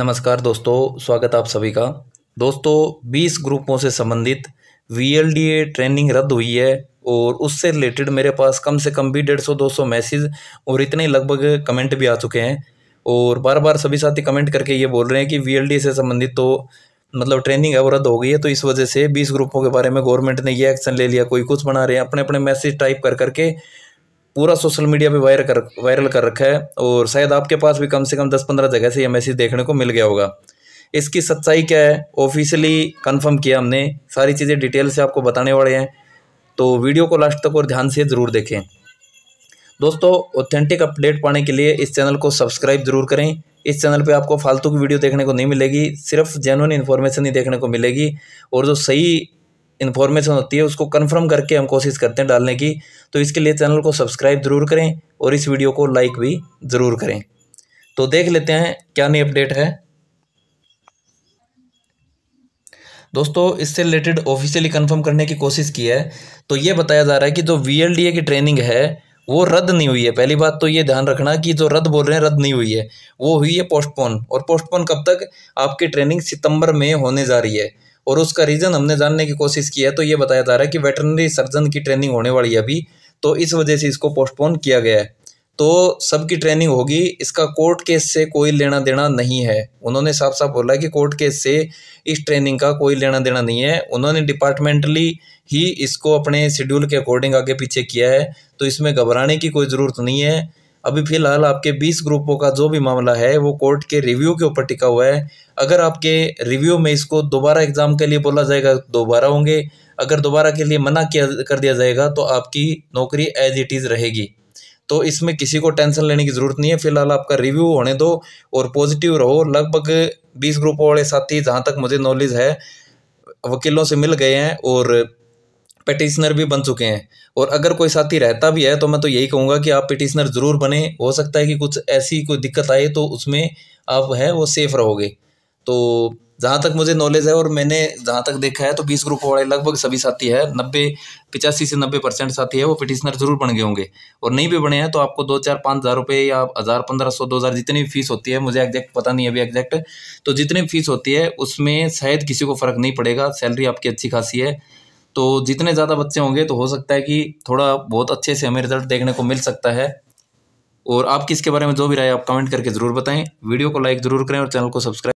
नमस्कार दोस्तों स्वागत आप सभी का दोस्तों 20 ग्रुपों से संबंधित वी ट्रेनिंग रद्द हुई है और उससे रिलेटेड मेरे पास कम से कम भी डेढ़ सौ दो सौ मैसेज और इतने लगभग कमेंट भी आ चुके हैं और बार बार सभी साथी कमेंट करके ये बोल रहे हैं कि वी से संबंधित तो मतलब ट्रेनिंग अब रद्द हो गई है तो इस वजह से बीस ग्रुपों के बारे में गवर्नमेंट ने ये एक्शन ले लिया कोई कुछ बना रहे हैं अपने अपने मैसेज टाइप कर करके पूरा सोशल मीडिया पे वायर कर वायरल कर रखा है और शायद आपके पास भी कम से कम दस पंद्रह जगह से यह मैसेज देखने को मिल गया होगा इसकी सच्चाई क्या है ऑफिशियली कंफर्म किया हमने सारी चीज़ें डिटेल से आपको बताने वाले हैं तो वीडियो को लास्ट तक और ध्यान से ज़रूर देखें दोस्तों ऑथेंटिक अपडेट पाने के लिए इस चैनल को सब्सक्राइब जरूर करें इस चैनल पे आपको फालतू की वीडियो देखने को नहीं मिलेगी सिर्फ जेनुअन इन्फॉर्मेशन ही देखने को मिलेगी और जो सही इन्फॉर्मेशन होती है उसको कन्फर्म करके हम कोशिश करते हैं डालने की तो इसके लिए चैनल को सब्सक्राइब ज़रूर करें और इस वीडियो को लाइक भी ज़रूर करें तो देख लेते हैं क्या नई अपडेट है दोस्तों इससे रिलेटेड ऑफिशियली कंफर्म करने की कोशिश की है तो ये बताया जा रहा है कि जो वी की ट्रेनिंग है वो रद्द नहीं हुई है पहली बात तो ये ध्यान रखना कि जो रद्द बोल रहे हैं रद्द नहीं हुई है वो हुई है पोस्टपोन और पोस्टपोन कब तक आपकी ट्रेनिंग सितंबर में होने जा रही है और उसका रीज़न हमने जानने की कोशिश की है तो ये बताया जा रहा है कि वेटरनरी सर्जन की ट्रेनिंग होने वाली है अभी तो इस वजह से इसको पोस्टपोन किया गया है तो सबकी ट्रेनिंग होगी इसका कोर्ट केस से कोई लेना देना नहीं है उन्होंने साफ साफ बोला कि कोर्ट केस से इस ट्रेनिंग का कोई लेना देना नहीं है उन्होंने डिपार्टमेंटली ही इसको अपने शेड्यूल के अकॉर्डिंग आगे पीछे किया है तो इसमें घबराने की कोई ज़रूरत नहीं है अभी फ़िलहाल आपके 20 ग्रुपों का जो भी मामला है वो कोर्ट के रिव्यू के ऊपर टिका हुआ है अगर आपके रिव्यू में इसको दोबारा एग्ज़ाम के लिए बोला जाएगा दोबारा होंगे अगर दोबारा के लिए मना किया कर दिया जाएगा तो आपकी नौकरी एज इट इज़ रहेगी तो इसमें किसी को टेंशन लेने की ज़रूरत नहीं है फिलहाल आपका रिव्यू होने दो और पॉजिटिव रहो लगभग बीस ग्रुपों वाले साथी जहाँ तक मुझे नॉलेज है वकीलों से मिल गए हैं और पटिशनर भी बन चुके हैं और अगर कोई साथी रहता भी है तो मैं तो यही कहूँगा कि आप पिटिशनर ज़रूर बने हो सकता है कि कुछ ऐसी कोई दिक्कत आए तो उसमें आप है वो सेफ़ रहोगे तो जहाँ तक मुझे नॉलेज है और मैंने जहाँ तक देखा है तो बीस ग्रुप वाले लगभग सभी साथी है नब्बे पिचासी से नब्बे परसेंट साथी है वो पिटिशनर जरूर बन गए होंगे और नहीं भी बने हैं तो आपको दो चार पाँच हज़ार रुपये या हज़ार पंद्रह सौ दो हज़ार जितनी भी फीस होती है मुझे एग्जैक्ट पता नहीं अभी एग्जैक्ट तो जितनी फीस होती है उसमें शायद किसी को फ़र्क नहीं पड़ेगा सैलरी आपकी अच्छी खासी है तो जितने ज़्यादा बच्चे होंगे तो हो सकता है कि थोड़ा बहुत अच्छे से हमें रिजल्ट देखने को मिल सकता है और आप किसके बारे में जो भी राय आप कमेंट करके ज़रूर बताएं वीडियो को लाइक ज़रूर करें और चैनल को सब्सक्राइब